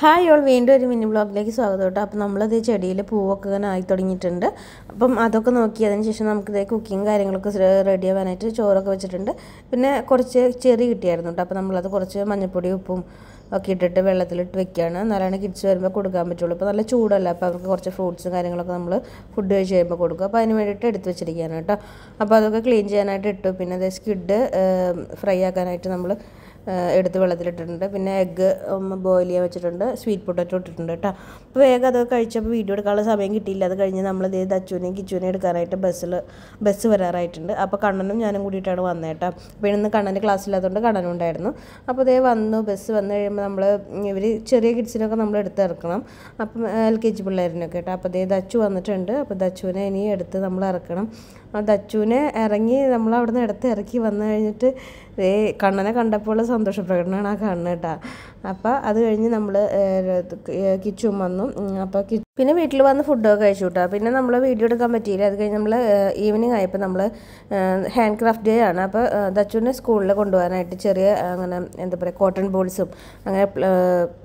hi all വീണ്ടും ഒരു mini ബ്ലോഗിലേക്ക് സ്വാഗതം കേട്ടോ അപ്പം നമ്മളത് ചെടിയിൽ പൂവൊക്കെ ഇങ്ങനെ ആയി തുടങ്ങിയിട്ടുണ്ട് അപ്പം അതൊക്കെ നോക്കി അതിന് ശേഷം നമുക്കിത് കുക്കിങ് കാര്യങ്ങളൊക്കെ റെഡി ആവാനായിട്ട് ചോറൊക്കെ വെച്ചിട്ടുണ്ട് പിന്നെ കുറച്ച് ചെറി കിട്ടിയായിരുന്നു കേട്ടോ അപ്പം നമ്മളത് കുറച്ച് മഞ്ഞൾപ്പൊടി ഉപ്പും ഒക്കെ ഇട്ടിട്ട് വെള്ളത്തിലിട്ട് വെക്കുകയാണ് നല്ലവണ്ണം കിഡ്സ് വരുമ്പോൾ കൊടുക്കാൻ പറ്റുള്ളൂ അപ്പോൾ നല്ല ചൂടല്ല അപ്പോൾ അവർക്ക് കുറച്ച് ഫ്രൂട്ട്സും കാര്യങ്ങളൊക്കെ നമ്മൾ ഫുഡ് കഴിച്ച് കഴിയുമ്പോൾ കൊടുക്കും അപ്പോൾ അതിന് വേണ്ടിയിട്ട് എടുത്ത് വെച്ചിരിക്കുകയാണ് കേട്ടോ അപ്പോൾ അതൊക്കെ ക്ലീൻ ചെയ്യാനായിട്ട് ഇട്ടു പിന്നെ അത് സ്കിഡ് ഫ്രൈ ആക്കാനായിട്ട് നമ്മൾ എടുത്ത് വെള്ളത്തിലിട്ടിട്ടുണ്ട് പിന്നെ എഗ്ഗ് ബോയിൽ ചെയ്യാൻ വെച്ചിട്ടുണ്ട് സ്വീറ്റ് പൊട്ടറ്റോ ഇട്ടിട്ടുണ്ട് കേട്ടോ അപ്പോൾ വേഗം അത് കഴിച്ചപ്പോൾ വീഡിയോ എടുക്കാനുള്ള സമയം കിട്ടിയില്ല അത് കഴിഞ്ഞ് നമ്മൾ ഇതേ അച്ചുവിനെയും കിച്ചുവിനെയും എടുക്കാനായിട്ട് ബസ്സിൽ ബസ് വരാറായിട്ടുണ്ട് അപ്പോൾ കണ്ണനും ഞാനും കൂടിയിട്ടാണ് വന്നത് കേട്ടോ അപ്പോൾ ഇന്ന് കണ്ണൻ്റെ ക്ലാസ് ഇല്ലാത്തതുകൊണ്ട് കണ്ണനും ഉണ്ടായിരുന്നു അപ്പോൾ ഇതേ വന്നു ബസ് വന്നു കഴിയുമ്പോൾ നമ്മൾ ഇവർ ചെറിയ കിഡ്സിനൊക്കെ നമ്മൾ എടുത്ത് ഇറക്കണം അപ്പം എൽ കെ ജി പിള്ളേരിനൊക്കെ കേട്ടോ അപ്പോൾ ഇതേ ദച്ചു വന്നിട്ടുണ്ട് അപ്പോൾ ദച്ചുവിനെ ഇനി എടുത്ത് നമ്മൾ ഇറക്കണം ദച്ചുവിനെ ഇറങ്ങി നമ്മൾ അവിടുന്ന് ഇടത്ത് ഇറക്കി വന്നു കഴിഞ്ഞിട്ട് ഏ കണ്ണനെ കണ്ടപ്പോൾ സന്തോഷ പ്രകടനമാണ് ആ കണ്ണ് കേട്ടോ അപ്പോൾ അത് കഴിഞ്ഞ് നമ്മൾ കിച്ചും വന്നു അപ്പോൾ പിന്നെ വീട്ടിൽ വന്ന് ഫുഡൊക്കെ കഴിച്ചു കേട്ടോ പിന്നെ നമ്മൾ വീഡിയോ എടുക്കാൻ പറ്റിയില്ല അത് കഴിഞ്ഞ് നമ്മൾ ഈവനിങ് ആയപ്പോൾ നമ്മൾ ഹാൻഡ് ക്രാഫ്റ്റ് ഡേ ആണ് അപ്പോൾ ദച്ചുവിനെ സ്കൂളിൽ കൊണ്ടുപോകാനായിട്ട് ചെറിയ അങ്ങനെ എന്താ പറയുക കോട്ടൺ ബോൾസും അങ്ങനെ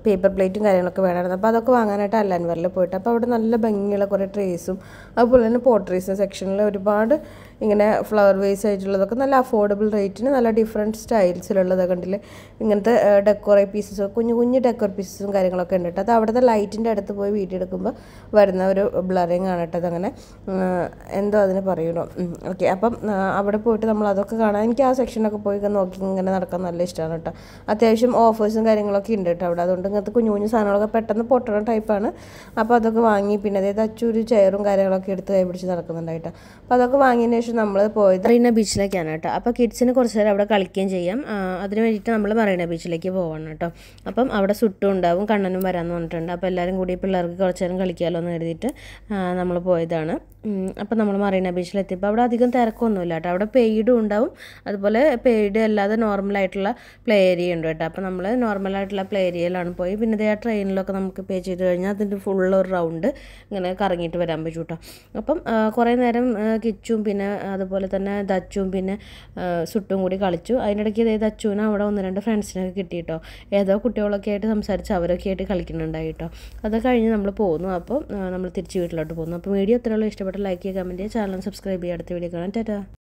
പേപ്പർ പ്ലേറ്റും കാര്യങ്ങളൊക്കെ വേണമായിരുന്നു അപ്പോൾ അതൊക്കെ വാങ്ങാനായിട്ട് അല്ലാൻവറിൽ പോയിട്ട് അപ്പോൾ അവിടെ നല്ല ഭംഗിയുള്ള കുറേ ട്രേസും അതുപോലെ തന്നെ പോട്രീസും സെക്ഷനിൽ ഒരുപാട് ഇങ്ങനെ ഫ്ലവർ വേസ് ആയിട്ടുള്ളതൊക്കെ നല്ല അഫോർഡബിൾ റേറ്റിന് നല്ല ഡിഫറെൻറ്റ് സ്റ്റൈൽസിലുള്ളതൊക്കെ കണ്ടില്ലേ ഇങ്ങനത്തെ ഡെക്കോറേ പീസസ് കുഞ്ഞു കുഞ്ഞു ഡെക്കോർ പീസസും കാര്യങ്ങളൊക്കെ ഉണ്ട് കേട്ടോ അത് അവിടുത്തെ ലൈറ്റിൻ്റെ അടുത്ത് പോയി വീഡിയോ എടുക്കുമ്പോൾ വരുന്ന ഒരു ബ്ലറിങ് ആണ് കേട്ടോ അതങ്ങനെ എന്തോ അതിന് പറയണോ ഓക്കെ അപ്പം അവിടെ പോയിട്ട് നമ്മൾ അതൊക്കെ കാണാൻ എനിക്ക് ആ സെക്ഷനൊക്കെ പോയി നോക്കി ഇങ്ങനെ നടക്കാൻ നല്ല ഇഷ്ടമാണ് കേട്ടോ അത്യാവശ്യം ഓഫേഴ്സും കാര്യങ്ങളൊക്കെ ഉണ്ട് കേട്ടോ അവിടെ അതുകൊണ്ട് ഇങ്ങനത്തെ കുഞ്ഞു കുഞ്ഞു സാധനങ്ങളൊക്കെ പെട്ടെന്ന് പൊട്ടണ ടൈപ്പാണ് അപ്പോൾ അതൊക്കെ വാങ്ങി പിന്നെ അതായത് അച്ചൊരു ചെയറും കാര്യങ്ങളൊക്കെ എടുത്ത് കൈ പിടിച്ച് നടക്കുന്നുണ്ടായിട്ടോ അപ്പോൾ അതൊക്കെ വാങ്ങിയതിന് ശേഷം നമ്മൾ പോയത് മറീന ബീച്ചിലേക്കാണ് കേട്ടോ അപ്പോൾ കിഡ്സിന് കുറച്ച് നേരം അവിടെ കളിക്കുകയും ചെയ്യാം അതിന് വേണ്ടിയിട്ട് നമ്മൾ മറീന ബീച്ചിലേക്ക് പോകണം കേട്ടോ അപ്പം അവിടെ സുട്ടും ഉണ്ടാവും കണ്ണനും വരാമെന്ന് പറഞ്ഞിട്ടുണ്ട് അപ്പോൾ എല്ലാവരും കൂടി പിള്ളേർക്ക് കുറച്ച് നേരം കളിക്കാമല്ലോ എന്ന് കരുതിയിട്ട് നമ്മൾ പോയതാണ് അപ്പോൾ നമ്മൾ മറീന ബീച്ചിലെത്തിയപ്പോൾ അവിടെ അധികം തിരക്കൊന്നുമില്ല കേട്ടോ അവിടെ പെയ്ഡും ഉണ്ടാവും അതുപോലെ പെയ്ഡ് അല്ലാതെ നോർമലായിട്ടുള്ള പ്ലേ ഏരിയ ഉണ്ട് കേട്ടോ അപ്പോൾ നമ്മൾ നോർമലായിട്ടുള്ള പ്ലേ ഏരിയയിലാണ് പോയി പിന്നെ ഇതേ ആ ട്രെയിനിലൊക്കെ നമുക്ക് പേ ചെയ്ത് കഴിഞ്ഞാൽ അതിൻ്റെ ഫുൾ ഒരു റൗണ്ട് ഇങ്ങനെ കറങ്ങിയിട്ട് വരാൻ പറ്റും കേട്ടോ അപ്പം കുറേ നേരം കിച്ചും പിന്നെ അതുപോലെ തന്നെ ദച്ചും പിന്നെ സുട്ടും കൂടി കളിച്ചു അതിനിടയ്ക്ക് ഇതേ ദച്ചുവിന് അവിടെ ഒന്ന് രണ്ട് ഫ്രണ്ട്സിനൊക്കെ കിട്ടി കേട്ടോ ഏതോ കുട്ടികളൊക്കെ ആയിട്ട് സംസാരിച്ച് അവരൊക്കെ ആയിട്ട് കളിക്കുന്നുണ്ടായി കേട്ടോ അതൊക്കെ കഴിഞ്ഞ് നമ്മൾ പോകുന്നു അപ്പോൾ നമ്മൾ തിരിച്ച് വീട്ടിലോട്ട് പോകുന്നു അപ്പോൾ വീഡിയോ എത്രയുള്ള ഇഷ്ടപ്പെട്ട ലൈക്ക് ചെയ്യുക കമൻറ്റ് ചെയ്യുക ചാനൽ സബ്സ്ക്രൈബ് ചെയ്യുക അടുത്ത വീഡിയോ കാണാൻ ടാറ്റാ